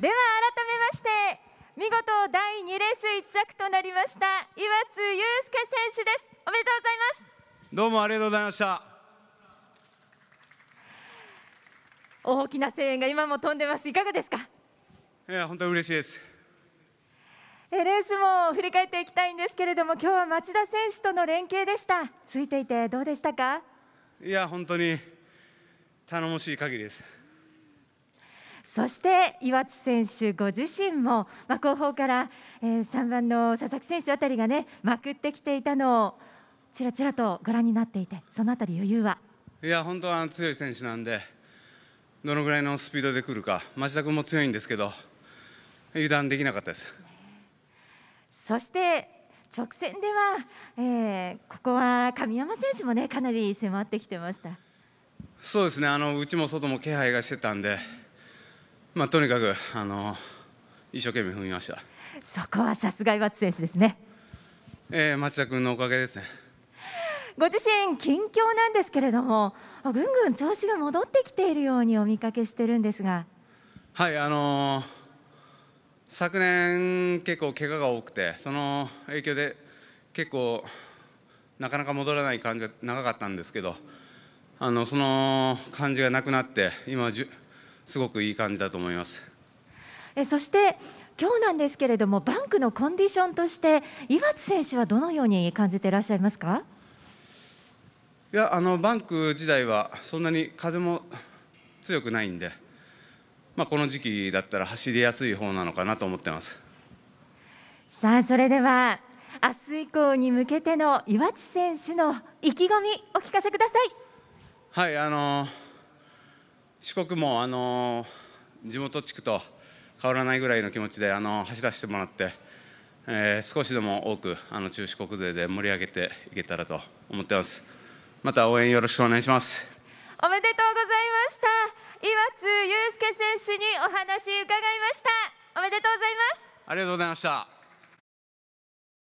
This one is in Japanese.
では改めまして見事第2レース1着となりました岩津祐介選手ですおめでとうございますどうもありがとうございました大きな声援が今も飛んでますいかがですかいや本当嬉しいですレースも振り返っていきたいんですけれども今日は町田選手との連携でしたついていてどうでしたかいや本当に頼もしい限りですそして岩津選手ご自身も、まあ、後方から、えー、3番の佐々木選手あたりがねまくってきていたのをちらちらとご覧になっていてそのあたり余裕はいや本当は強い選手なんでどのぐらいのスピードで来るか町田君も強いんですけど油断できなかったです。そして直線では、えー、ここは神山選手もねかなり迫ってきてましたそうですねあのうちも外も気配がしてたんで。あ、とにかくあの一生懸命踏みましたそこはさすが岩津選手ですね、えー、町田君のおかげですねご自身近況なんですけれどもぐんぐん調子が戻ってきているようにお見かけしてるんですがはいあのー、昨年結構怪我が多くてその影響で結構なかなか戻らない感じが長かったんですけどあのその感じがなくなって今はすごくいい感じだと思います。えそして今日なんですけれどもバンクのコンディションとして岩津選手はどのように感じていらっしゃいますかいやあのバンク時代はそんなに風も強くないんで、まあ、この時期だったら走りやすい方なのかなと思ってますさあそれでは明日以降に向けての岩津選手の意気込みお聞かせください。はいあのー四国もあの地元地区と変わらないぐらいの気持ちであの走らせてもらって、えー、少しでも多くあの中四国勢で盛り上げていけたらと思ってます。また応援よろしくお願いします。おめでとうございました。岩津祐介選手にお話伺いました。おめでとうございます。ありがとうございました。